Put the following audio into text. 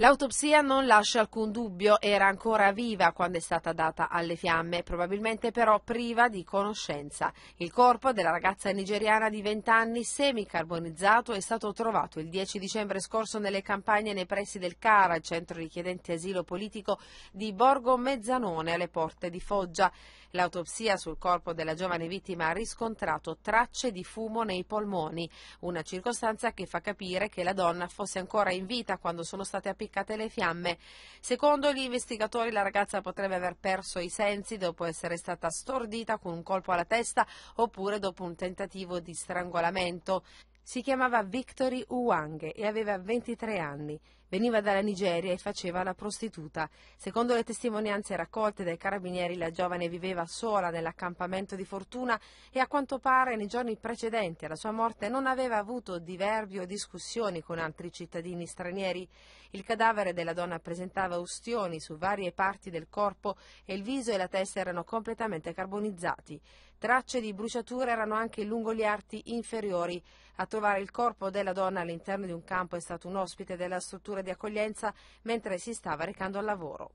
L'autopsia non lascia alcun dubbio, era ancora viva quando è stata data alle fiamme, probabilmente però priva di conoscenza. Il corpo della ragazza nigeriana di 20 anni, semicarbonizzato, è stato trovato il 10 dicembre scorso nelle campagne nei pressi del Cara, il centro richiedente asilo politico di Borgo Mezzanone, alle porte di Foggia. L'autopsia sul corpo della giovane vittima ha riscontrato tracce di fumo nei polmoni, una circostanza che fa capire che la donna fosse ancora in vita quando sono state applicate spiccate le fiamme. Secondo gli investigatori la ragazza potrebbe aver perso i sensi dopo essere stata stordita con un colpo alla testa oppure dopo un tentativo di strangolamento. Si chiamava Victory Uwang e aveva 23 anni. Veniva dalla Nigeria e faceva la prostituta. Secondo le testimonianze raccolte dai carabinieri, la giovane viveva sola nell'accampamento di Fortuna e a quanto pare nei giorni precedenti alla sua morte non aveva avuto diverbi o discussioni con altri cittadini stranieri. Il cadavere della donna presentava ustioni su varie parti del corpo e il viso e la testa erano completamente carbonizzati. Tracce di bruciature erano anche lungo gli arti inferiori. A trovare il corpo della donna all'interno di un campo è stato un ospite della struttura di accoglienza mentre si stava recando al lavoro.